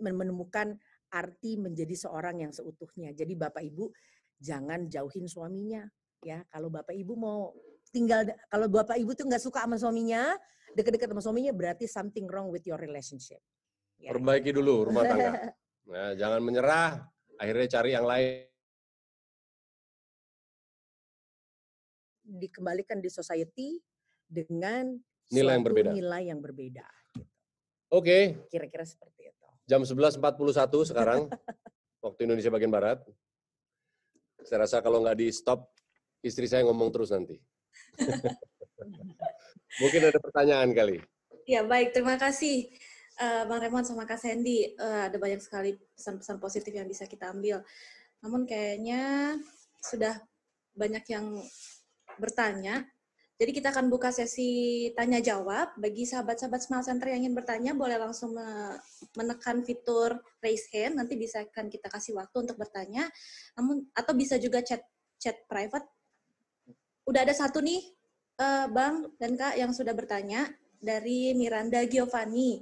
menemukan arti menjadi seorang yang seutuhnya. Jadi Bapak Ibu jangan jauhin suaminya ya. Kalau Bapak Ibu mau tinggal kalau Bapak Ibu tuh nggak suka sama suaminya, deket-deket sama suaminya berarti something wrong with your relationship. Ya. Perbaiki dulu rumah tangga. nah, jangan menyerah, akhirnya cari yang lain. Dikembalikan di society dengan nilai yang berbeda. Nilai yang berbeda. Gitu. Oke. Okay. Kira-kira seperti itu. Jam 11.41 sekarang, waktu Indonesia bagian Barat. Saya rasa kalau nggak di-stop, istri saya ngomong terus nanti. Mungkin ada pertanyaan kali. Ya, baik. Terima kasih. Uh, Bang Remon sama Kak Sandy, uh, ada banyak sekali pesan-pesan positif yang bisa kita ambil. Namun kayaknya sudah banyak yang bertanya jadi kita akan buka sesi tanya jawab. Bagi sahabat-sahabat Smart Center yang ingin bertanya, boleh langsung menekan fitur raise hand. Nanti bisa akan kita kasih waktu untuk bertanya. Namun atau bisa juga chat chat private. Udah ada satu nih, uh, Bang dan Kak yang sudah bertanya dari Miranda Giovanni.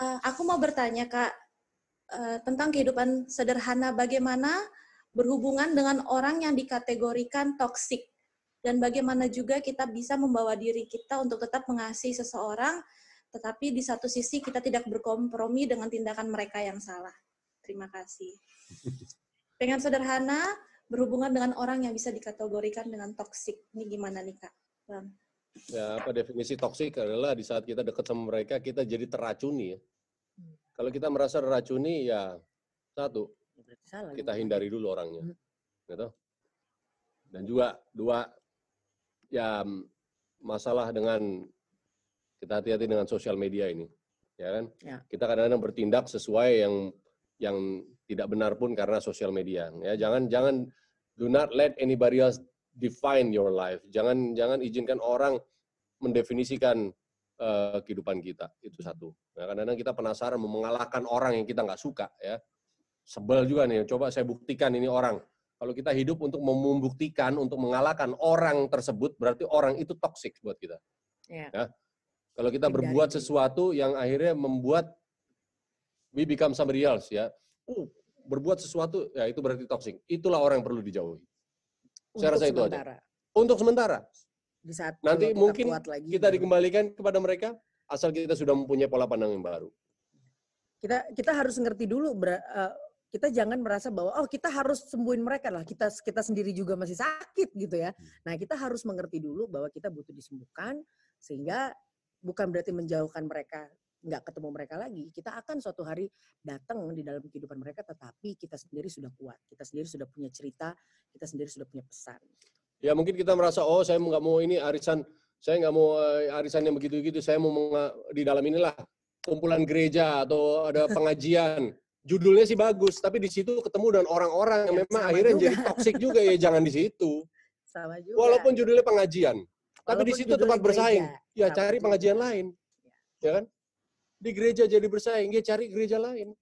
Eh, aku mau bertanya Kak eh, tentang kehidupan sederhana bagaimana berhubungan dengan orang yang dikategorikan toksik dan bagaimana juga kita bisa membawa diri kita untuk tetap mengasihi seseorang tetapi di satu sisi kita tidak berkompromi dengan tindakan mereka yang salah. Terima kasih. Pengen sederhana berhubungan dengan orang yang bisa dikategorikan dengan toksik. Ini gimana nih Kak? Bang. Ya, apa definisi toksik adalah di saat kita dekat sama mereka kita jadi teracuni ya. Hmm. Kalau kita merasa teracuni ya satu kita gitu. hindari dulu orangnya. Hmm. Gitu. Dan juga dua ya masalah dengan kita hati-hati dengan sosial media ini, ya kan? Ya. Kita kadang-kadang bertindak sesuai yang yang tidak benar pun karena sosial media. Ya, jangan jangan do not let anybody else define your life. Jangan jangan izinkan orang mendefinisikan uh, kehidupan kita. Itu satu. ya, kadang-kadang kita penasaran mengalahkan orang yang kita nggak suka ya. Sebel juga nih, coba saya buktikan ini orang. Kalau kita hidup untuk membuktikan, untuk mengalahkan orang tersebut, berarti orang itu toksik buat kita. Yeah. Ya. Kalau kita berbuat sesuatu yang akhirnya membuat we become somebody else ya. Uh, berbuat sesuatu ya itu berarti toksik. Itulah orang yang perlu dijauhi. Untuk Saya rasa itu aja. Untuk sementara. Di saat nanti kita mungkin lagi, kita ya. dikembalikan kepada mereka asal kita sudah mempunyai pola pandang yang baru. Kita kita harus ngerti dulu ber, uh, kita jangan merasa bahwa oh kita harus sembuhin mereka lah kita kita sendiri juga masih sakit gitu ya hmm. nah kita harus mengerti dulu bahwa kita butuh disembuhkan sehingga bukan berarti menjauhkan mereka nggak ketemu mereka lagi kita akan suatu hari datang di dalam kehidupan mereka tetapi kita sendiri sudah kuat kita sendiri sudah punya cerita kita sendiri sudah punya pesan ya mungkin kita merasa oh saya nggak mau ini arisan saya nggak mau eh, arisan yang begitu gitu saya mau di dalam inilah kumpulan gereja atau ada pengajian judulnya sih bagus, tapi di situ ketemu dengan orang-orang yang ya, memang akhirnya juga. jadi toksik juga ya jangan di situ. Sama juga. Walaupun judulnya pengajian, Walaupun tapi di situ tempat bersaing. Ya sama cari juga. pengajian lain. Iya. Ya. kan? Di gereja jadi bersaing, ya cari gereja lain.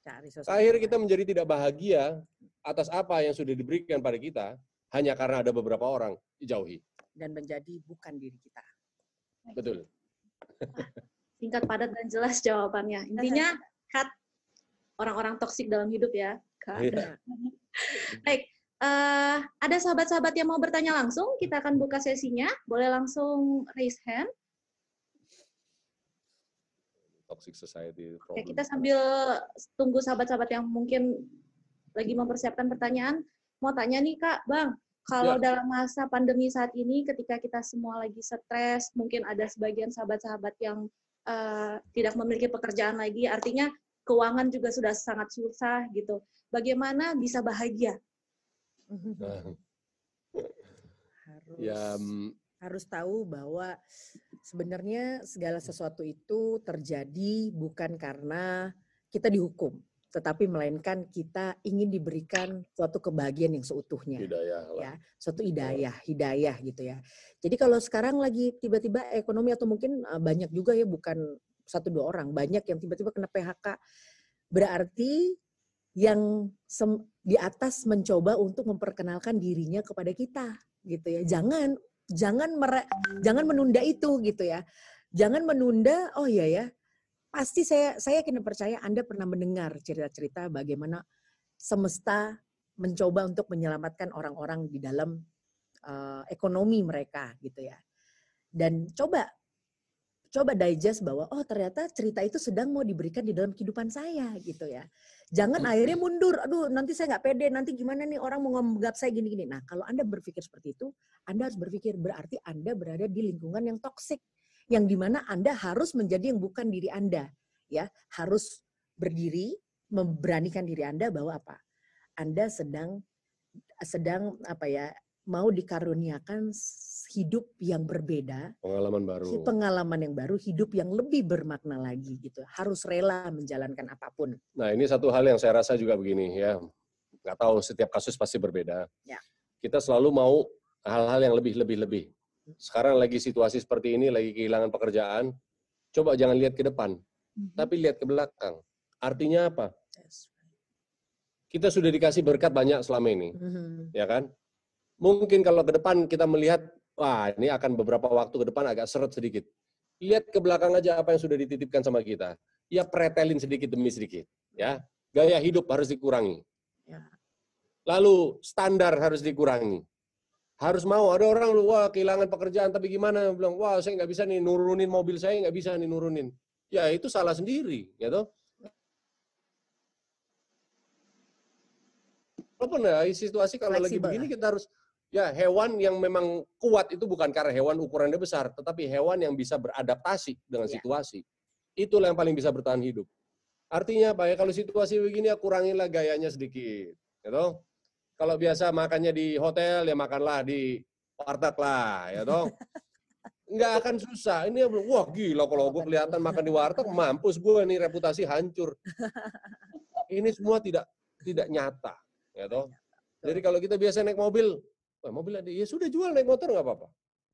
Cari Akhirnya kita menjadi tidak bahagia atas apa yang sudah diberikan pada kita hanya karena ada beberapa orang dijauhi. dan menjadi bukan diri kita. Betul. Singkat padat dan jelas jawabannya. Intinya cut orang-orang toksik dalam hidup ya yeah. baik uh, ada sahabat-sahabat yang mau bertanya langsung kita akan buka sesinya boleh langsung raise hand toxic society problem. kita sambil tunggu sahabat-sahabat yang mungkin lagi mempersiapkan pertanyaan. Mau tanya nih Kak, Bang, kalau ya. dalam masa pandemi saat ini ketika kita semua lagi stres, mungkin ada sebagian sahabat-sahabat yang uh, tidak memiliki pekerjaan lagi, artinya keuangan juga sudah sangat susah gitu. Bagaimana bisa bahagia? harus ya, mm. harus tahu bahwa sebenarnya segala sesuatu itu terjadi bukan karena kita dihukum, tetapi melainkan kita ingin diberikan suatu kebahagiaan yang seutuhnya. Hidayah Ya, suatu hidayah, ya. hidayah gitu ya. Jadi kalau sekarang lagi tiba-tiba ekonomi atau mungkin eh, banyak juga ya bukan satu dua orang, banyak yang tiba-tiba kena PHK. Berarti yang di atas mencoba untuk memperkenalkan dirinya kepada kita gitu ya. Jangan jangan mere, jangan menunda itu gitu ya. Jangan menunda, oh iya ya. Pasti saya saya kena percaya Anda pernah mendengar cerita-cerita bagaimana semesta mencoba untuk menyelamatkan orang-orang di dalam uh, ekonomi mereka gitu ya. Dan coba coba digest bahwa oh ternyata cerita itu sedang mau diberikan di dalam kehidupan saya gitu ya. Jangan okay. akhirnya mundur, aduh nanti saya nggak pede, nanti gimana nih orang mau nganggap saya gini-gini. Nah kalau Anda berpikir seperti itu, Anda harus berpikir berarti Anda berada di lingkungan yang toksik. Yang dimana Anda harus menjadi yang bukan diri Anda. ya Harus berdiri, memberanikan diri Anda bahwa apa? Anda sedang sedang apa ya mau dikaruniakan hidup yang berbeda, pengalaman baru, pengalaman yang baru, hidup yang lebih bermakna lagi gitu. Harus rela menjalankan apapun. Nah ini satu hal yang saya rasa juga begini ya, nggak tahu setiap kasus pasti berbeda. Ya. Kita selalu mau hal-hal yang lebih lebih lebih. Sekarang lagi situasi seperti ini, lagi kehilangan pekerjaan, coba jangan lihat ke depan, mm-hmm. tapi lihat ke belakang. Artinya apa? Kita sudah dikasih berkat banyak selama ini, mm-hmm. ya kan? mungkin kalau ke depan kita melihat wah ini akan beberapa waktu ke depan agak seret sedikit. Lihat ke belakang aja apa yang sudah dititipkan sama kita. Ya pretelin sedikit demi sedikit. Ya, gaya hidup harus dikurangi. Ya. Lalu standar harus dikurangi. Harus mau. Ada orang lu wah kehilangan pekerjaan tapi gimana? Bilang wah saya nggak bisa nih nurunin mobil saya nggak bisa nih nurunin. Ya itu salah sendiri, ya toh. Walaupun ya situasi kalau Flexible. lagi begini kita harus Ya, hewan yang memang kuat itu bukan karena hewan ukurannya besar, tetapi hewan yang bisa beradaptasi dengan ya. situasi. Itulah yang paling bisa bertahan hidup. Artinya apa ya? Kalau situasi begini ya kuranginlah gayanya sedikit, ya toh. Kalau biasa makannya di hotel ya makanlah di warteg lah, ya toh. Nggak akan susah. Ini wah gila kalau gue kelihatan makan di warteg mampus gue nih reputasi hancur. Ini semua tidak tidak nyata, ya toh. Jadi kalau kita biasa naik mobil, Wah, mobil ada. Ya sudah jual naik motor nggak apa-apa.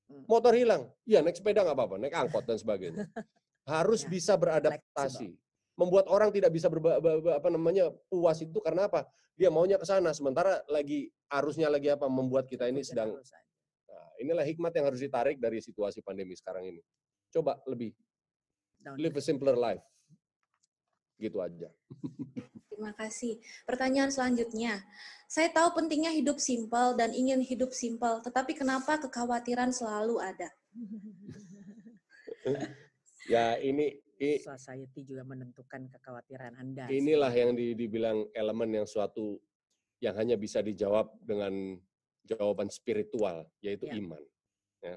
Hmm. Motor hilang. Ya naik sepeda nggak apa-apa, naik angkot dan sebagainya. Harus ya, bisa beradaptasi. Flexible. Membuat orang tidak bisa berba, apa namanya puas itu karena apa? Dia maunya ke sana sementara lagi arusnya lagi apa membuat kita ini sedang Nah, inilah hikmat yang harus ditarik dari situasi pandemi sekarang ini. Coba lebih live a simpler life. Gitu aja. Terima kasih. Pertanyaan selanjutnya. Saya tahu pentingnya hidup simpel dan ingin hidup simpel, tetapi kenapa kekhawatiran selalu ada? ya, ini society juga menentukan kekhawatiran Anda. Inilah yang dibilang elemen yang suatu yang hanya bisa dijawab dengan jawaban spiritual, yaitu ya. iman. Ya.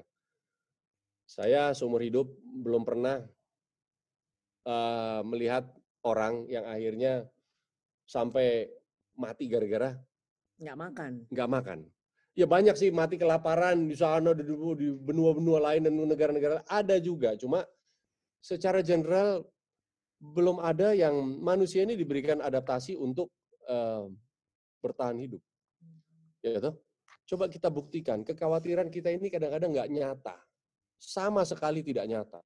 Saya seumur hidup belum pernah uh, melihat orang yang akhirnya sampai mati gara-gara nggak makan. Nggak makan. Ya banyak sih mati kelaparan di sana di benua-benua lain dan negara-negara ada juga. Cuma secara general belum ada yang manusia ini diberikan adaptasi untuk uh, bertahan hidup. Ya toh? Coba kita buktikan kekhawatiran kita ini kadang-kadang nggak nyata, sama sekali tidak nyata.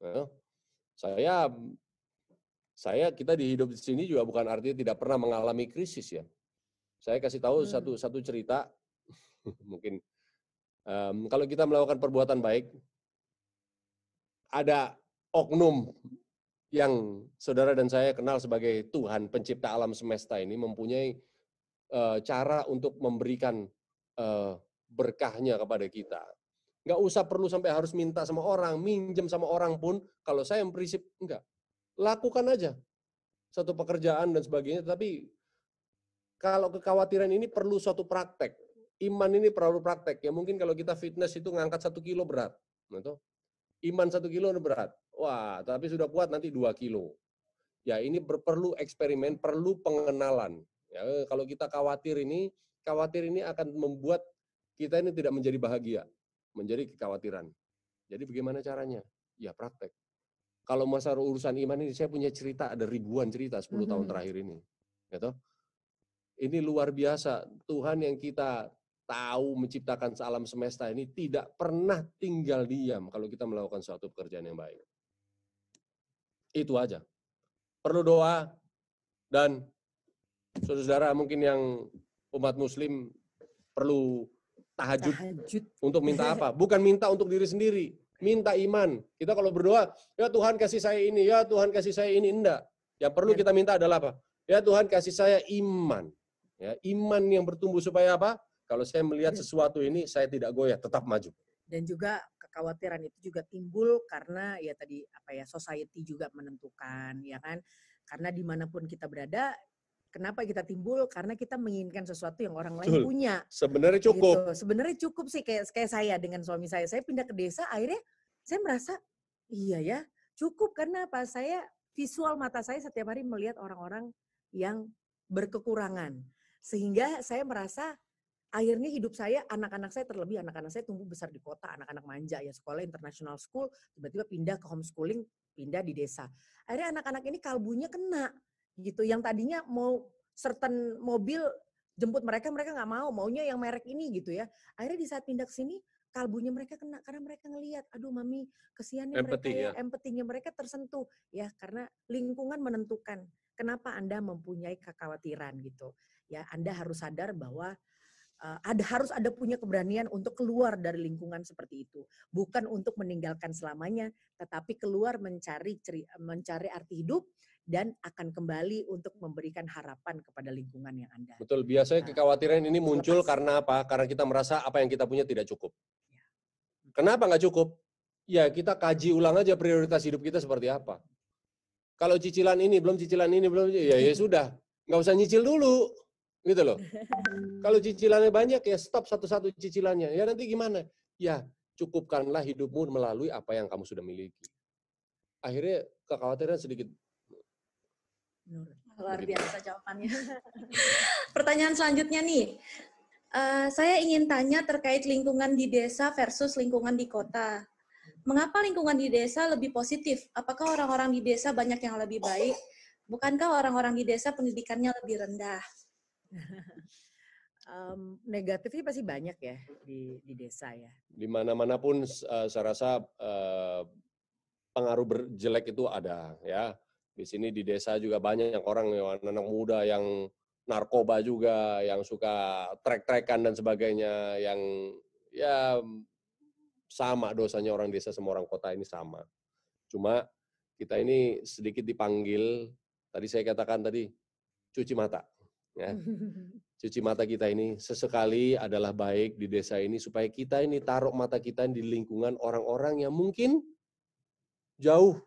Ya saya saya kita di hidup di sini juga bukan artinya tidak pernah mengalami krisis ya. Saya kasih tahu hmm. satu satu cerita mungkin um, kalau kita melakukan perbuatan baik ada oknum yang saudara dan saya kenal sebagai Tuhan pencipta alam semesta ini mempunyai uh, cara untuk memberikan uh, berkahnya kepada kita. Nggak usah perlu sampai harus minta sama orang, minjem sama orang pun, kalau saya yang prinsip, enggak, lakukan aja satu pekerjaan dan sebagainya. Tapi kalau kekhawatiran ini perlu suatu praktek. Iman ini perlu praktek. Ya mungkin kalau kita fitness itu ngangkat satu kilo berat. Gitu. Iman satu kilo berat. Wah, tapi sudah kuat nanti dua kilo. Ya ini perlu eksperimen, perlu pengenalan. Ya, eh, kalau kita khawatir ini, khawatir ini akan membuat kita ini tidak menjadi bahagia, menjadi kekhawatiran. Jadi bagaimana caranya? Ya praktek kalau masalah urusan iman ini saya punya cerita ada ribuan cerita 10 mm-hmm. tahun mhm. terakhir ini gitu ini luar biasa Tuhan yang kita tahu menciptakan alam semesta ini tidak pernah tinggal diam kalau kita melakukan suatu pekerjaan yang baik itu aja perlu doa dan saudara-saudara mungkin yang umat muslim perlu tahajud, tahajud untuk minta apa bukan minta untuk diri sendiri minta iman. Kita kalau berdoa, ya Tuhan kasih saya ini, ya Tuhan kasih saya ini, enggak. Yang perlu iya. kita minta adalah apa? Ya Tuhan kasih saya iman. Ya, iman yang bertumbuh supaya apa? Kalau saya melihat iya. sesuatu ini, saya tidak goyah, tetap maju. Dan juga kekhawatiran itu juga timbul karena ya tadi apa ya society juga menentukan ya kan karena dimanapun kita berada Kenapa kita timbul? Karena kita menginginkan sesuatu yang orang lain punya. Sebenarnya gitu. cukup. Gitu. Sebenarnya cukup sih kayak kayak saya dengan suami saya. Saya pindah ke desa akhirnya saya merasa iya ya, cukup karena apa? Saya visual mata saya setiap hari melihat orang-orang yang berkekurangan. Sehingga saya merasa akhirnya hidup saya anak-anak saya terlebih anak-anak saya tumbuh besar di kota anak-anak manja ya sekolah international school tiba-tiba pindah ke homeschooling pindah di desa akhirnya anak-anak ini kalbunya kena gitu yang tadinya mau certain mobil jemput mereka mereka nggak mau maunya yang merek ini gitu ya akhirnya di saat pindah ke sini kalbunya mereka kena karena mereka ngelihat aduh mami kesiannya Empathy, mereka ya, ya, empatinya mereka tersentuh ya karena lingkungan menentukan kenapa anda mempunyai kekhawatiran gitu ya anda harus sadar bahwa uh, ada harus ada punya keberanian untuk keluar dari lingkungan seperti itu bukan untuk meninggalkan selamanya tetapi keluar mencari ceri, mencari arti hidup dan akan kembali untuk memberikan harapan kepada lingkungan yang Anda. Betul, biasanya uh, kekhawatiran ini muncul karena apa? Karena kita merasa apa yang kita punya tidak cukup. Ya, mm. Kenapa nggak cukup? Ya kita kaji ulang aja prioritas hidup kita seperti apa. Kalau cicilan ini belum cicilan ini belum ya ya sudah nggak usah nyicil dulu gitu loh. Kalau cicilannya banyak ya stop satu-satu cicilannya. Ya nanti gimana? Ya cukupkanlah hidupmu melalui apa yang kamu sudah miliki. Akhirnya kekhawatiran sedikit Luar biasa jawabannya. Pertanyaan selanjutnya nih, uh, saya ingin tanya terkait lingkungan di desa versus lingkungan di kota. Mengapa lingkungan di desa lebih positif? Apakah orang-orang di desa banyak yang lebih baik? Bukankah orang-orang di desa pendidikannya lebih rendah? um, negatifnya pasti banyak ya di, di desa ya. Di mana-mana pun uh, saya rasa uh, pengaruh jelek itu ada ya. Di sini di desa juga banyak yang orang anak-anak muda yang narkoba juga, yang suka trek-trekan dan sebagainya, yang ya sama dosanya orang desa sama orang kota ini sama. Cuma kita ini sedikit dipanggil, tadi saya katakan tadi, cuci mata. Ya. Cuci mata kita ini sesekali adalah baik di desa ini supaya kita ini taruh mata kita di lingkungan orang-orang yang mungkin jauh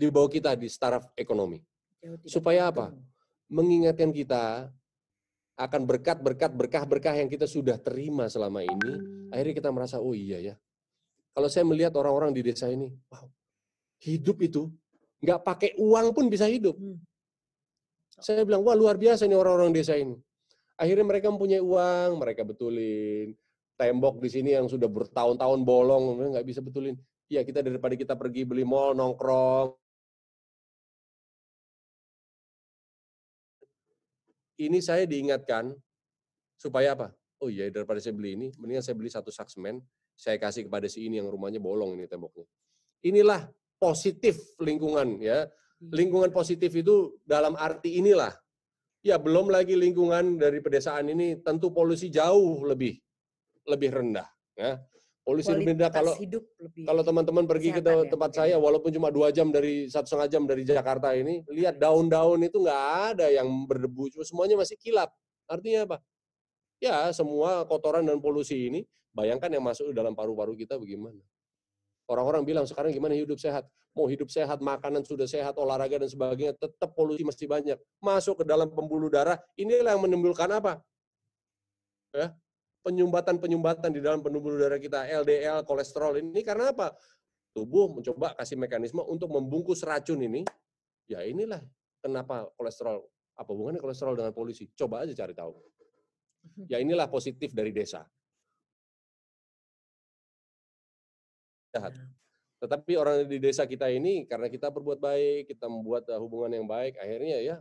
di bawah kita di taraf ekonomi. Supaya apa? Mengingatkan kita akan berkat-berkat berkah-berkah yang kita sudah terima selama ini, akhirnya kita merasa oh iya ya. Kalau saya melihat orang-orang di desa ini, wow, hidup itu nggak pakai uang pun bisa hidup. Hmm. Oh. Saya bilang wah luar biasa ini orang-orang desa ini. Akhirnya mereka mempunyai uang, mereka betulin tembok di sini yang sudah bertahun-tahun bolong, nggak bisa betulin. Ya kita daripada kita pergi beli mall nongkrong, Ini saya diingatkan supaya apa? Oh iya daripada saya beli ini, mendingan saya beli satu saksmen saya kasih kepada si ini yang rumahnya bolong ini temboknya. Inilah positif lingkungan ya. Iya. Lingkungan positif itu dalam arti inilah. Ya belum lagi lingkungan dari pedesaan ini tentu polusi jauh lebih lebih rendah ya. Polusi lebih kalau hidup lebih kalau teman-teman pergi ke ya, tempat ya, saya walaupun cuma dua jam dari satu setengah jam dari Jakarta ini lihat daun-daun itu nggak ada yang berdebu cuma semuanya masih kilap artinya apa ya semua kotoran dan polusi ini bayangkan yang masuk dalam paru-paru kita bagaimana Orang-orang bilang sekarang gimana hidup sehat? Mau hidup sehat, makanan sudah sehat, olahraga dan sebagainya, tetap polusi masih banyak. Masuk ke dalam pembuluh darah, inilah yang menimbulkan apa? Ya, penyumbatan-penyumbatan di dalam pembuluh darah kita, LDL, kolesterol ini karena apa? Tubuh mencoba kasih mekanisme untuk membungkus racun ini. Ya inilah kenapa kolesterol apa hubungannya kolesterol dengan polisi? Coba aja cari tahu. Hmm. Ya inilah positif dari desa. Jahat. Ya. Tetapi orang di desa kita ini karena kita berbuat baik, kita membuat eh, hubungan yang baik, akhirnya ya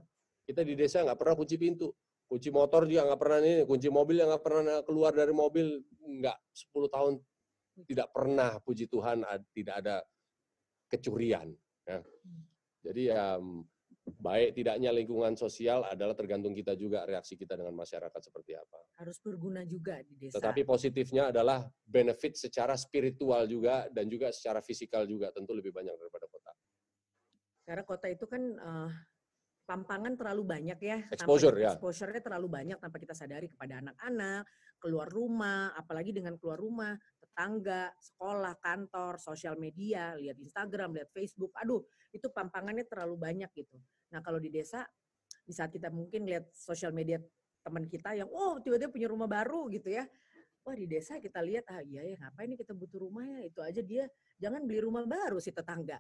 kita di desa nggak pernah kunci pintu kunci motor juga nggak pernah ini kunci mobil yang nggak pernah keluar dari mobil nggak 10 tahun tidak pernah puji Tuhan tidak ada kecurian ya. jadi ya baik tidaknya lingkungan sosial adalah tergantung kita juga reaksi kita dengan masyarakat seperti apa harus berguna juga di desa tetapi positifnya adalah benefit secara spiritual juga dan juga secara fisikal juga tentu lebih banyak daripada kota karena kota itu kan uh, pampangan terlalu banyak ya. Exposure tanpa, ya. Exposure-nya terlalu banyak tanpa kita sadari kepada anak-anak, keluar rumah, apalagi dengan keluar rumah, tetangga, sekolah, kantor, sosial media, lihat Instagram, lihat Facebook. Aduh, itu pampangannya terlalu banyak gitu. Nah, kalau di desa di saat kita mungkin lihat sosial media teman kita yang oh tiba-tiba punya rumah baru gitu ya. Wah di desa kita lihat ah iya ya ngapain ini kita butuh rumah ya itu aja dia jangan beli rumah baru si tetangga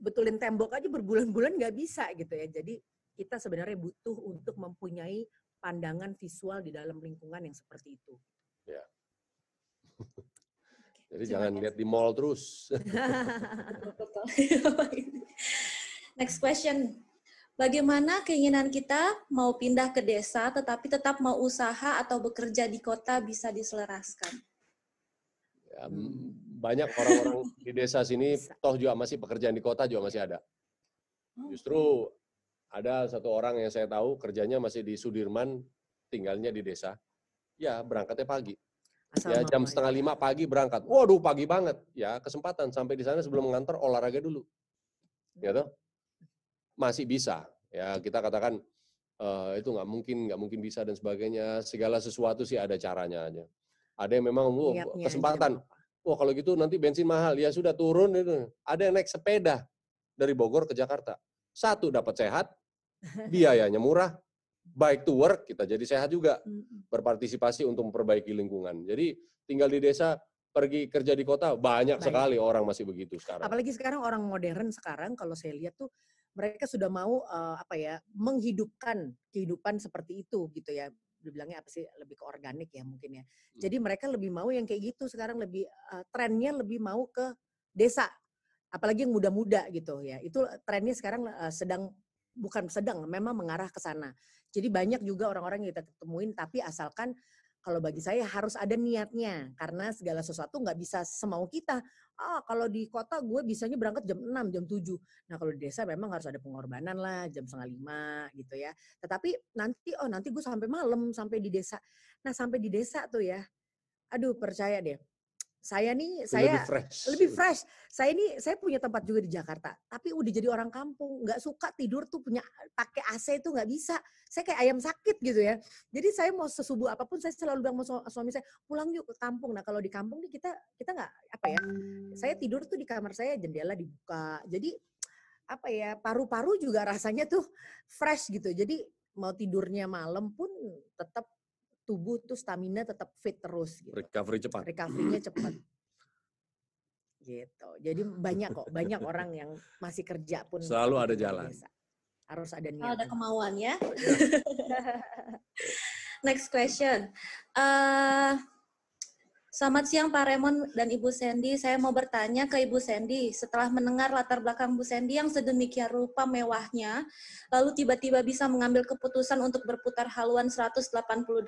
betulin tembok aja berbulan-bulan nggak bisa gitu ya. Jadi kita sebenarnya butuh untuk mempunyai pandangan visual di dalam lingkungan yang seperti itu. Ya. Jadi jangan lihat di mall terus. Next question. Bagaimana keinginan kita mau pindah ke desa tetapi tetap mau usaha atau bekerja di kota bisa diselaraskan? Ya, banyak orang-orang di desa sini toh juga masih pekerjaan di kota juga masih ada. Oh, Justru iya. ada satu orang yang saya tahu kerjanya masih di Sudirman, tinggalnya di desa. Ya berangkatnya pagi. ya jam iya. setengah lima pagi berangkat. Waduh pagi banget. Ya kesempatan sampai di sana sebelum mengantar olahraga dulu. Ya toh masih bisa. Ya kita katakan uh, itu nggak mungkin nggak mungkin bisa dan sebagainya. Segala sesuatu sih ada caranya aja. Ada yang memang uh, kesempatan wah kalau gitu nanti bensin mahal. Ya sudah turun itu. Ada yang naik sepeda dari Bogor ke Jakarta. Satu dapat sehat, biayanya murah, baik to work kita jadi sehat juga. Berpartisipasi untuk memperbaiki lingkungan. Jadi tinggal di desa pergi kerja di kota banyak, banyak sekali orang masih begitu sekarang. Apalagi sekarang orang modern sekarang kalau saya lihat tuh mereka sudah mau uh, apa ya menghidupkan kehidupan seperti itu gitu ya dibilangnya apa sih lebih ke organik ya mungkin ya. Hmm. Jadi mereka lebih mau yang kayak gitu sekarang lebih uh, eh, trennya lebih mau ke desa. Apalagi yang muda-muda gitu ya. Itu trennya sekarang uh, sedang bukan sedang memang mengarah ke sana. Jadi banyak juga orang-orang yang kita temuin, tapi asalkan kalau bagi saya harus ada niatnya karena segala sesuatu nggak bisa semau kita. Ah, kalau di kota gue bisanya berangkat jam 6, jam 7. Nah, kalau di desa memang harus ada pengorbanan lah jam setengah lima gitu ya. Tetapi nanti oh nanti gue sampai malam sampai di desa. Nah, sampai di desa tuh ya. Aduh, percaya deh saya nih saya lebih fresh. lebih fresh. Saya ini saya punya tempat juga di Jakarta, tapi udah jadi orang kampung, nggak suka tidur tuh punya pakai AC itu nggak bisa. Saya kayak ayam sakit gitu ya. Jadi saya mau sesubuh apapun saya selalu bilang sama suami saya pulang yuk ke kampung. Nah kalau di kampung nih kita kita nggak apa ya. Saya tidur tuh di kamar saya jendela dibuka. Jadi apa ya paru-paru juga rasanya tuh fresh gitu. Jadi mau tidurnya malam pun tetap tubuh tuh stamina tetap fit terus gitu. Recovery cepat. Recovery-nya cepat. gitu. Jadi banyak kok, banyak orang yang masih kerja pun selalu ada jalan. Biasa. Harus ada niat. Ada kemauan ya. Iya. Next question. Uh, Selamat siang Pak Raymond dan Ibu Sandy. Saya mau bertanya ke Ibu Sandy, setelah mendengar latar belakang Bu Sandy yang sedemikian rupa mewahnya, lalu tiba-tiba bisa mengambil keputusan untuk berputar haluan 180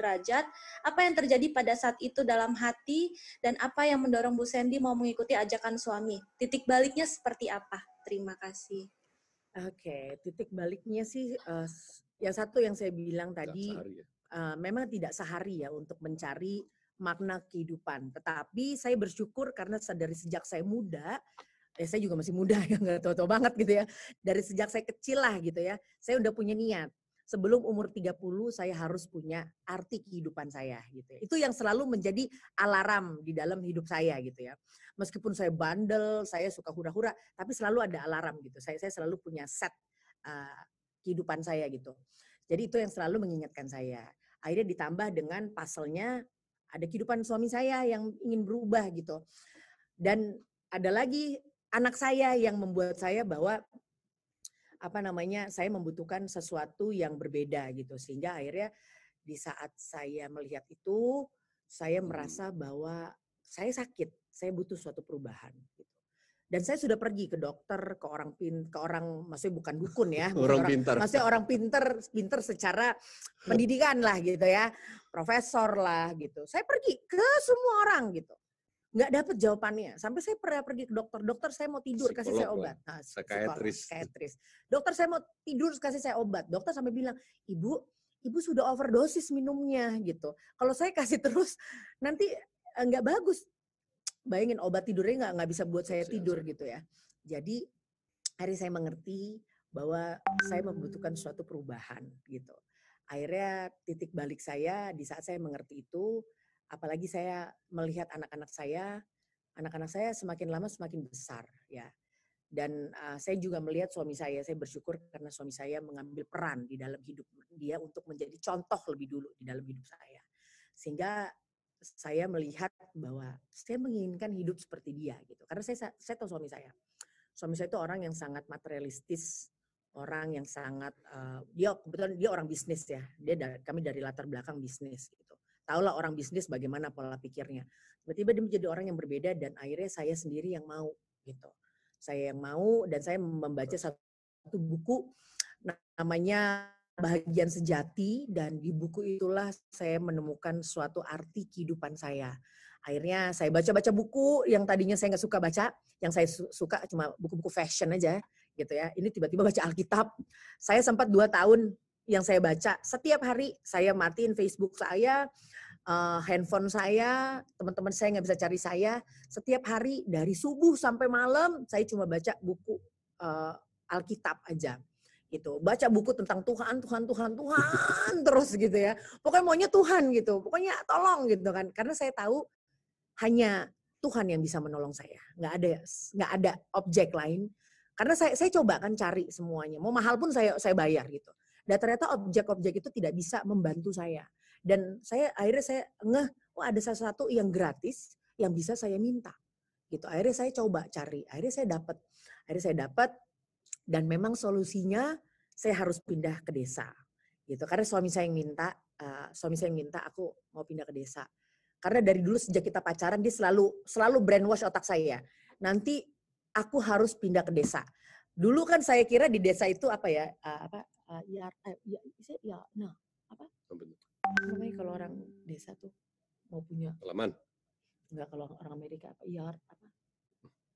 derajat, apa yang terjadi pada saat itu dalam hati dan apa yang mendorong Bu Sandy mau mengikuti ajakan suami? Titik baliknya seperti apa? Terima kasih. Oke, okay, titik baliknya sih uh, yang satu yang saya bilang tadi ya. uh, memang tidak sehari ya untuk mencari makna kehidupan. Tetapi saya bersyukur karena dari sejak saya muda, ya saya juga masih muda ya nggak tua-tua banget gitu ya. Dari sejak saya kecil lah gitu ya, saya udah punya niat. Sebelum umur 30 saya harus punya arti kehidupan saya gitu ya. Itu yang selalu menjadi alarm di dalam hidup saya gitu ya. Meskipun saya bandel, saya suka hura-hura, tapi selalu ada alarm gitu. Saya saya selalu punya set uh, kehidupan saya gitu. Jadi itu yang selalu mengingatkan saya. Akhirnya ditambah dengan pasalnya ada kehidupan suami saya yang ingin berubah gitu. Dan ada lagi anak saya yang membuat saya bahwa apa namanya saya membutuhkan sesuatu yang berbeda gitu sehingga akhirnya di saat saya melihat itu saya hmm. merasa bahwa saya sakit saya butuh suatu perubahan gitu dan saya sudah pergi ke dokter ke orang pin ke orang maksudnya bukan dukun ya orang, orang pinter maksudnya orang pinter pinter secara pendidikan lah gitu ya profesor lah gitu saya pergi ke semua orang gitu nggak dapet jawabannya sampai saya pernah pergi ke dokter dokter saya mau tidur psikolog kasih saya obat nah, psikiatris. psikiatris dokter saya mau tidur kasih saya obat dokter sampai bilang ibu ibu sudah overdosis minumnya gitu kalau saya kasih terus nanti eh, nggak bagus bayangin obat tidurnya nggak nggak bisa buat saya tidur gitu ya. Jadi hari saya mengerti bahwa saya membutuhkan suatu perubahan gitu. Akhirnya titik balik saya di saat saya mengerti itu, apalagi saya melihat anak-anak saya, anak-anak saya semakin lama semakin besar ya. Dan uh, saya juga melihat suami saya, saya bersyukur karena suami saya mengambil peran di dalam hidup dia untuk menjadi contoh lebih dulu di dalam hidup saya. Sehingga saya melihat bahwa saya menginginkan hidup seperti dia gitu. Karena saya saya tahu suami saya. Suami saya itu orang yang sangat materialistis, orang yang sangat uh, dia kebetulan dia orang bisnis ya. Dia dari, kami dari latar belakang bisnis gitu. Taulah orang bisnis bagaimana pola pikirnya. Tiba-tiba dia menjadi orang yang berbeda dan akhirnya saya sendiri yang mau gitu. Saya yang mau dan saya membaca satu buku namanya bahagian sejati dan di buku itulah saya menemukan suatu arti kehidupan saya. Akhirnya saya baca-baca buku yang tadinya saya nggak suka baca, yang saya suka cuma buku-buku fashion aja gitu ya. Ini tiba-tiba baca Alkitab. Saya sempat dua tahun yang saya baca setiap hari saya matiin Facebook saya, uh, handphone saya, teman-teman saya nggak bisa cari saya. Setiap hari dari subuh sampai malam saya cuma baca buku uh, Alkitab aja gitu baca buku tentang Tuhan Tuhan Tuhan Tuhan terus gitu ya pokoknya maunya Tuhan gitu pokoknya tolong gitu kan karena saya tahu hanya Tuhan yang bisa menolong saya nggak ada nggak ada objek lain karena saya saya coba kan cari semuanya mau mahal pun saya saya bayar gitu dan ternyata objek-objek itu tidak bisa membantu saya dan saya akhirnya saya ngeh oh ada sesuatu yang gratis yang bisa saya minta gitu akhirnya saya coba cari akhirnya saya dapat akhirnya saya dapat dan memang solusinya saya harus pindah ke desa gitu karena suami saya yang minta uh, suami saya yang minta aku mau pindah ke desa karena dari dulu sejak kita pacaran dia selalu selalu brainwash otak saya nanti aku harus pindah ke desa dulu kan saya kira di desa itu apa ya uh, apa uh, ya uh, ya ya nah apa oh, namanya kalau orang desa tuh mau punya halaman enggak kalau orang Amerika apa yard apa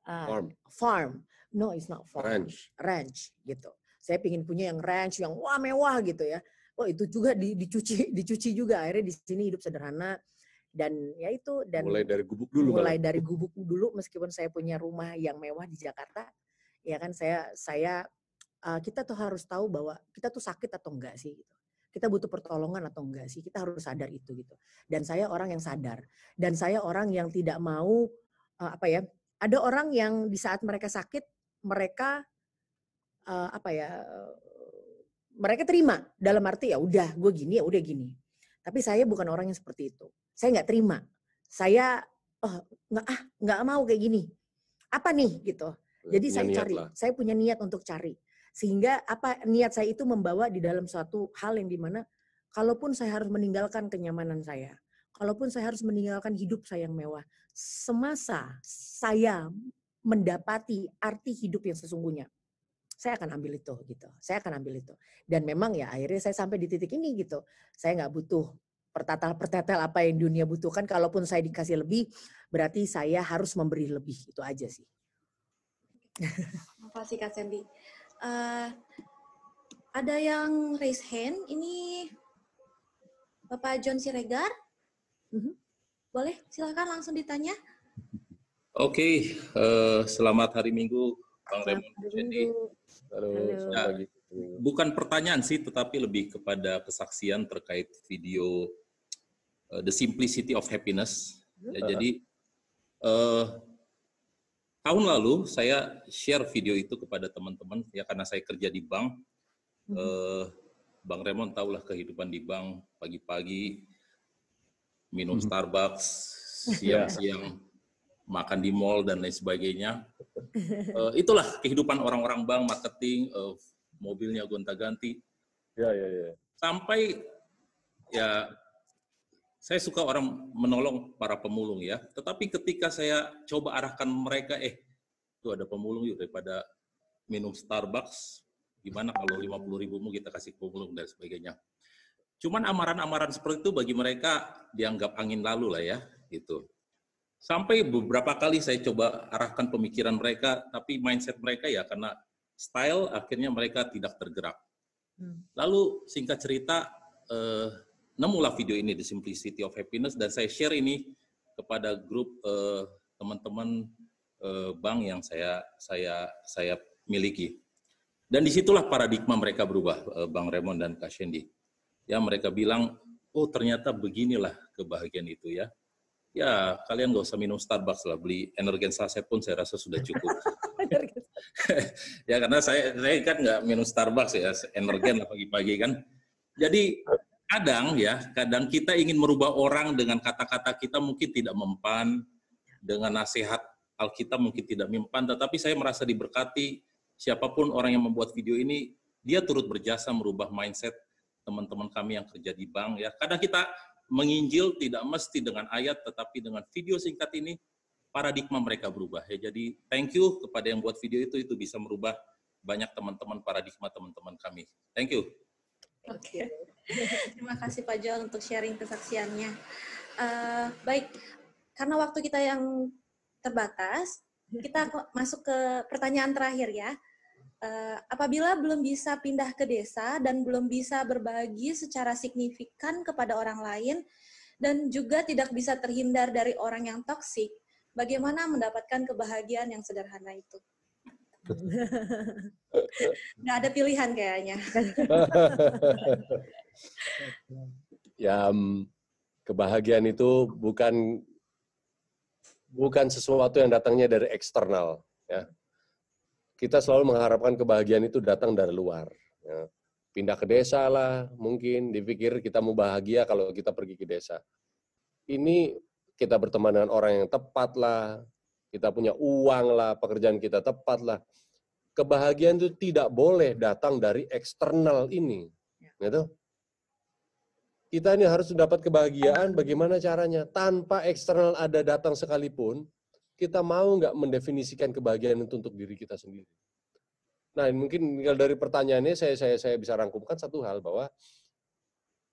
Ah, farm. farm. No, it's not farm. Ranch. Ranch gitu. Saya pingin punya yang ranch yang wah mewah gitu ya. Oh itu juga di, dicuci dicuci juga akhirnya di sini hidup sederhana dan ya itu dan mulai dari gubuk dulu mulai malah. dari gubuk dulu meskipun saya punya rumah yang mewah di Jakarta ya kan saya saya uh, kita tuh harus tahu bahwa kita tuh sakit atau enggak sih gitu kita butuh pertolongan atau enggak sih kita harus sadar itu gitu dan saya orang yang sadar dan saya orang yang tidak mau uh, apa ya ada orang yang di saat mereka sakit mereka uh, apa ya mereka terima dalam arti ya udah gue gini ya udah gini tapi saya bukan orang yang seperti itu saya nggak terima saya oh, nggak ah nggak mau kayak gini apa nih gitu jadi punya saya cari lah. saya punya niat untuk cari sehingga apa niat saya itu membawa di dalam suatu hal yang dimana kalaupun saya harus meninggalkan kenyamanan saya kalaupun saya harus meninggalkan hidup saya yang mewah, semasa saya mendapati arti hidup yang sesungguhnya, saya akan ambil itu gitu. Saya akan ambil itu. Dan memang ya akhirnya saya sampai di titik ini gitu. Saya nggak butuh pertatal pertetel apa yang dunia butuhkan. Kalaupun saya dikasih lebih, berarti saya harus memberi lebih. Itu aja sih. Terima kasih Kak Sandy. Uh, ada yang raise hand. Ini Bapak John Siregar. Mm-hmm. Boleh, silakan langsung ditanya. Oke, okay, uh, eh, selamat hari Minggu, Bang Raymond. Jadi, Halo, nah, bukan pertanyaan sih, tetapi lebih kepada kesaksian terkait video uh, The Simplicity of Happiness. Mm-hmm. Ya, uh Jadi, uh, tahun lalu saya share video itu kepada teman-teman, ya karena saya kerja di bank. Uh, Bang Raymond tahulah kehidupan di bank, pagi-pagi minum mhm. Starbucks, siang-siang makan di mall dan lain sebagainya. Uh, itulah kehidupan orang-orang bank, marketing, uh, mobilnya gonta-ganti. Ya, ya, ya. Sampai ya saya suka orang menolong para pemulung ya. Tetapi ketika saya coba arahkan mereka, eh, itu ada pemulung yuk daripada minum Starbucks, gimana kalau 50 ribu kita kasih pemulung dan sebagainya. Cuman amaran-amaran seperti itu bagi mereka dianggap angin lalu lah ya, gitu. Sampai beberapa kali saya coba arahkan pemikiran mereka, tapi mindset mereka ya karena style akhirnya mereka tidak tergerak. Hmm. Lalu singkat cerita, eh, nemulah video ini The Simplicity of Happiness dan saya share ini kepada grup eh, teman-teman eh, bank yang saya saya saya miliki. Dan disitulah paradigma mereka berubah, eh, Bang Raymond dan Kak Shendi ya mereka bilang oh ternyata beginilah kebahagiaan itu ya ya kalian gak usah minum Starbucks lah beli energen saset pun saya rasa sudah cukup ya karena saya saya kan nggak minum Starbucks ya energen lah pagi-pagi kan jadi kadang ya kadang kita ingin merubah orang dengan kata-kata kita mungkin tidak mempan dengan nasihat Alkitab mungkin tidak mempan tetapi saya merasa diberkati siapapun orang yang membuat video ini dia turut berjasa merubah mindset teman-teman kami yang kerja di bank ya. Kadang kita menginjil tidak mesti dengan ayat tetapi dengan video singkat ini paradigma mereka berubah ya. Jadi thank you kepada yang buat video itu itu bisa merubah banyak teman-teman paradigma teman-teman kami. Thank you. Oke. Okay. Terima kasih Pak John untuk sharing kesaksiannya. Uh, baik, karena waktu kita yang terbatas, kita masuk ke pertanyaan terakhir ya uh, apabila belum bisa pindah ke desa dan belum bisa berbagi secara signifikan kepada orang lain dan juga tidak bisa terhindar dari orang yang toksik, bagaimana mendapatkan kebahagiaan yang sederhana itu? Nggak ada pilihan kayaknya. ya, mm, kebahagiaan itu bukan bukan sesuatu yang datangnya dari eksternal, ya kita selalu mengharapkan kebahagiaan itu datang dari luar. Ya. Pindah ke desa lah, mungkin dipikir kita mau bahagia kalau kita pergi ke desa. Ini kita berteman dengan orang yang tepat lah, kita punya uang lah, pekerjaan kita tepat lah. Kebahagiaan itu tidak boleh datang dari eksternal ini. Ya. Gitu? Kita ini harus mendapat kebahagiaan bagaimana caranya. Tanpa eksternal ada datang sekalipun, kita mau nggak mendefinisikan kebahagiaan itu untuk diri kita sendiri. Nah, mungkin dari pertanyaannya saya saya saya bisa rangkumkan satu hal bahwa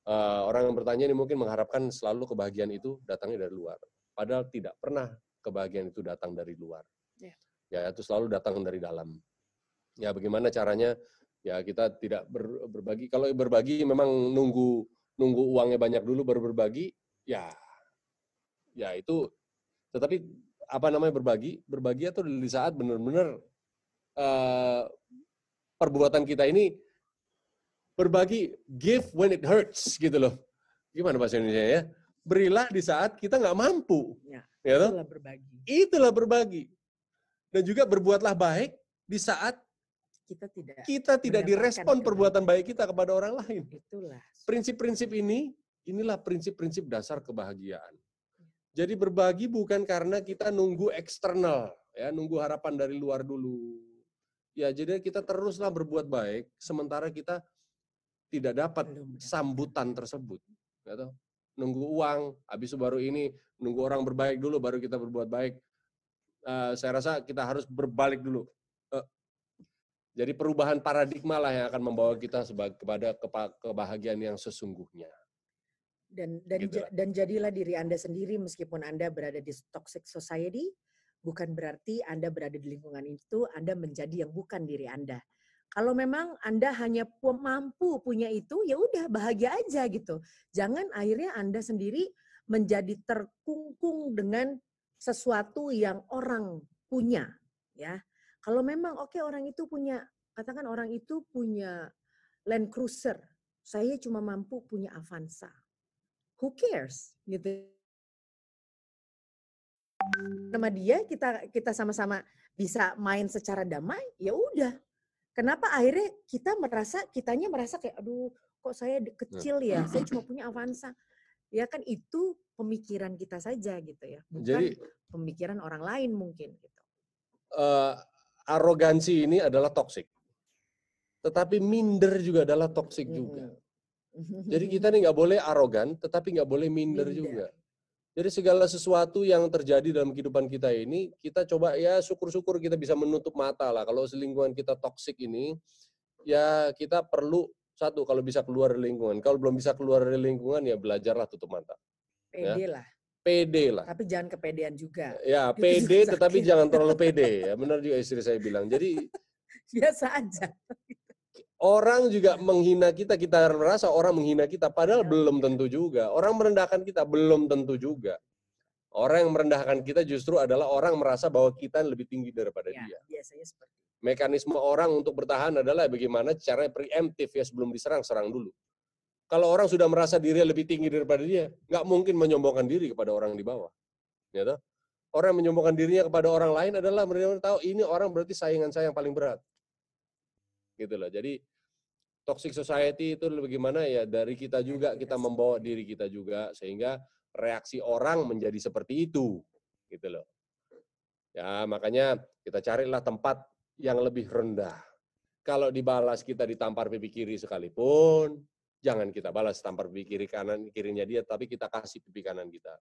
uh, orang yang bertanya ini mungkin mengharapkan selalu kebahagiaan itu datangnya dari luar. Padahal tidak pernah kebahagiaan itu datang dari luar. Yeah. Ya, itu selalu datang dari dalam. Ya, bagaimana caranya? Ya, kita tidak ber, berbagi. Kalau berbagi memang nunggu nunggu uangnya banyak dulu baru berbagi, ya. Ya, itu tetapi apa namanya berbagi berbagi atau di saat benar-benar uh, perbuatan kita ini berbagi give when it hurts gitu loh gimana bahasa Indonesia ya berilah di saat kita nggak mampu ya, ya itulah berbagi itulah berbagi dan juga berbuatlah baik di saat kita tidak kita tidak direspon perbuatan baik kita kepada orang lain itulah prinsip-prinsip ini inilah prinsip-prinsip dasar kebahagiaan jadi berbagi bukan karena kita nunggu eksternal, ya, nunggu harapan dari luar dulu. Ya, jadi kita teruslah berbuat baik sementara kita tidak dapat sambutan tersebut. Gitu. Nunggu uang, habis baru ini nunggu orang berbaik dulu baru kita berbuat baik. Uh, saya rasa kita harus berbalik dulu. Eh, jadi perubahan paradigma lah yang akan membawa kita kepada kebahagiaan yang sesungguhnya dan dan gitu. dan jadilah diri Anda sendiri meskipun Anda berada di toxic society bukan berarti Anda berada di lingkungan itu Anda menjadi yang bukan diri Anda. Kalau memang Anda hanya mampu punya itu ya udah bahagia aja gitu. Jangan akhirnya Anda sendiri menjadi terkungkung dengan sesuatu yang orang punya ya. Kalau memang oke okay, orang itu punya katakan orang itu punya Land Cruiser, saya cuma mampu punya Avanza who cares gitu nama dia kita kita sama-sama bisa main secara damai ya udah kenapa akhirnya kita merasa kitanya merasa kayak aduh kok saya nah. kecil ya saya cuma punya Avanza ya kan itu pemikiran kita saja gitu ya bukan Jadi, pemikiran orang lain mungkin gitu uh, arogansi ini adalah toksik tetapi minder juga adalah toksik hmm. juga jadi kita nih nggak boleh arogan, tetapi nggak boleh minder, minder juga. Jadi segala sesuatu yang terjadi dalam kehidupan kita ini, kita coba ya syukur-syukur kita bisa menutup mata lah. Kalau lingkungan kita toksik ini, ya kita perlu satu kalau bisa keluar dari lingkungan. Kalau belum bisa keluar dari lingkungan ya belajarlah tutup mata. Ya. Pede ya. lah. Pede lah. Tapi jangan kepedean juga. Ya, pede tetapi gitu. jangan terlalu pede. Ya, benar juga istri saya bilang. Jadi biasa aja orang juga iya. menghina kita, kita merasa orang menghina kita, padahal iya. belum tentu juga. Orang merendahkan kita, belum tentu juga. Orang yang merendahkan kita justru adalah orang merasa bahwa kita lebih tinggi daripada ya, dia. Mekanisme orang untuk bertahan adalah bagaimana cara preemptif ya sebelum diserang serang dulu. Kalau orang sudah merasa diri lebih tinggi daripada dia, nggak mungkin menyombongkan diri kepada orang di bawah. Ya Orang yang menyombongkan dirinya kepada orang lain adalah mereka tahu ini orang berarti saingan saya yang paling berat gitu loh. Jadi toxic society itu bagaimana ya dari kita juga kita membawa diri kita juga sehingga reaksi orang menjadi seperti itu gitu loh. Ya, makanya kita carilah tempat yang lebih rendah. Kalau dibalas kita ditampar pipi kiri sekalipun, jangan kita balas tampar pipi kiri kanan kirinya dia, tapi kita kasih pipi kanan kita.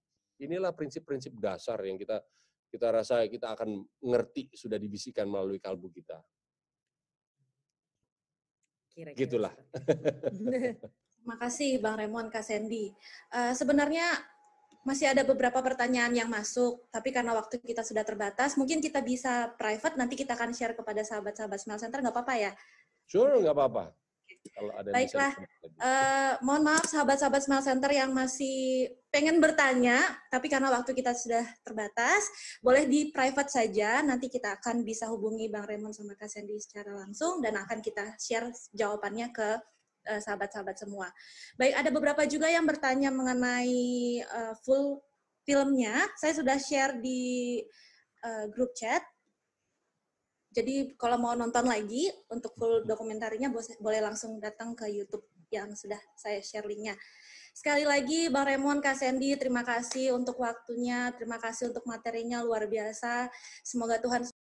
Inilah prinsip-prinsip dasar yang kita kita rasa kita akan ngerti sudah dibisikkan melalui kalbu kita. Kira-kira. Gitulah. Terima kasih Bang Remon, Kak Sandy. Uh, sebenarnya masih ada beberapa pertanyaan yang masuk, tapi karena waktu kita sudah terbatas, mungkin kita bisa private, nanti kita akan share kepada sahabat-sahabat Smell Center, nggak apa-apa ya? Sure, nggak apa-apa ada Baiklah, uh, mohon maaf sahabat-sahabat Smile Center yang masih pengen bertanya, tapi karena waktu kita sudah terbatas, boleh di private saja, nanti kita akan bisa hubungi Bang Raymond sama Kak Sandy secara langsung, dan akan kita share jawabannya ke sahabat eh, sahabat-sahabat semua. Baik, ada beberapa juga yang bertanya mengenai uh, full filmnya. Saya sudah share di uh, grup chat, jadi kalau mau nonton lagi untuk full dokumentarinya boleh langsung datang ke YouTube yang sudah saya share linknya. Sekali lagi Bang Raymond, Kak Sandy, terima kasih untuk waktunya, terima kasih untuk materinya luar biasa. Semoga Tuhan